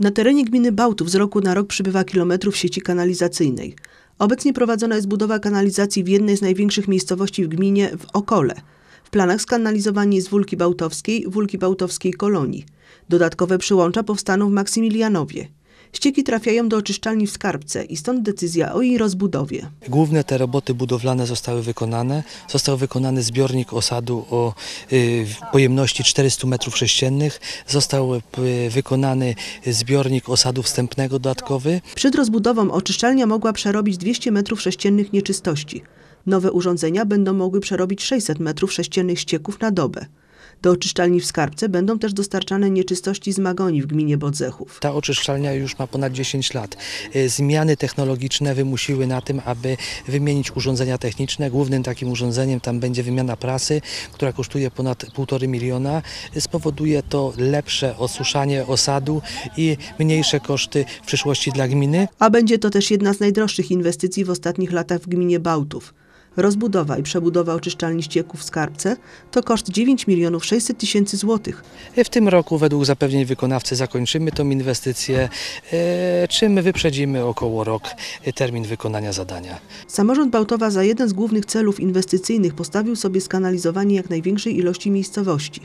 Na terenie gminy Bałtów z roku na rok przybywa kilometrów sieci kanalizacyjnej. Obecnie prowadzona jest budowa kanalizacji w jednej z największych miejscowości w gminie w Okole. W planach skanalizowanie jest Wólki Bałtowskiej, Wólki Bałtowskiej Kolonii. Dodatkowe przyłącza powstaną w Maksymilianowie. Ścieki trafiają do oczyszczalni w Skarbce i stąd decyzja o jej rozbudowie. Główne te roboty budowlane zostały wykonane. Został wykonany zbiornik osadu o y, pojemności 400 m3. Został y, wykonany zbiornik osadu wstępnego dodatkowy. Przed rozbudową oczyszczalnia mogła przerobić 200 m3 nieczystości. Nowe urządzenia będą mogły przerobić 600 m3 ścieków na dobę. Do oczyszczalni w Skarbce będą też dostarczane nieczystości z Magoni w gminie Bodzechów. Ta oczyszczalnia już ma ponad 10 lat. E, zmiany technologiczne wymusiły na tym, aby wymienić urządzenia techniczne. Głównym takim urządzeniem tam będzie wymiana prasy, która kosztuje ponad 1,5 miliona. E, spowoduje to lepsze osuszanie osadu i mniejsze koszty w przyszłości dla gminy. A będzie to też jedna z najdroższych inwestycji w ostatnich latach w gminie Bałtów. Rozbudowa i przebudowa oczyszczalni ścieków w Skarbce to koszt 9 milionów 600 tysięcy złotych. W tym roku według zapewnień wykonawcy zakończymy tą inwestycję, e, czym wyprzedzimy około rok termin wykonania zadania. Samorząd Bałtowa za jeden z głównych celów inwestycyjnych postawił sobie skanalizowanie jak największej ilości miejscowości.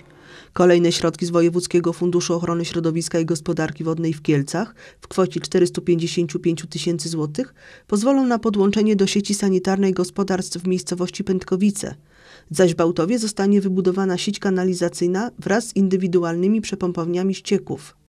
Kolejne środki z Wojewódzkiego Funduszu Ochrony Środowiska i Gospodarki Wodnej w Kielcach w kwocie 455 tysięcy złotych pozwolą na podłączenie do sieci sanitarnej gospodarstw w miejscowości Pętkowice, zaś w Bałtowie zostanie wybudowana sieć kanalizacyjna wraz z indywidualnymi przepompowniami ścieków.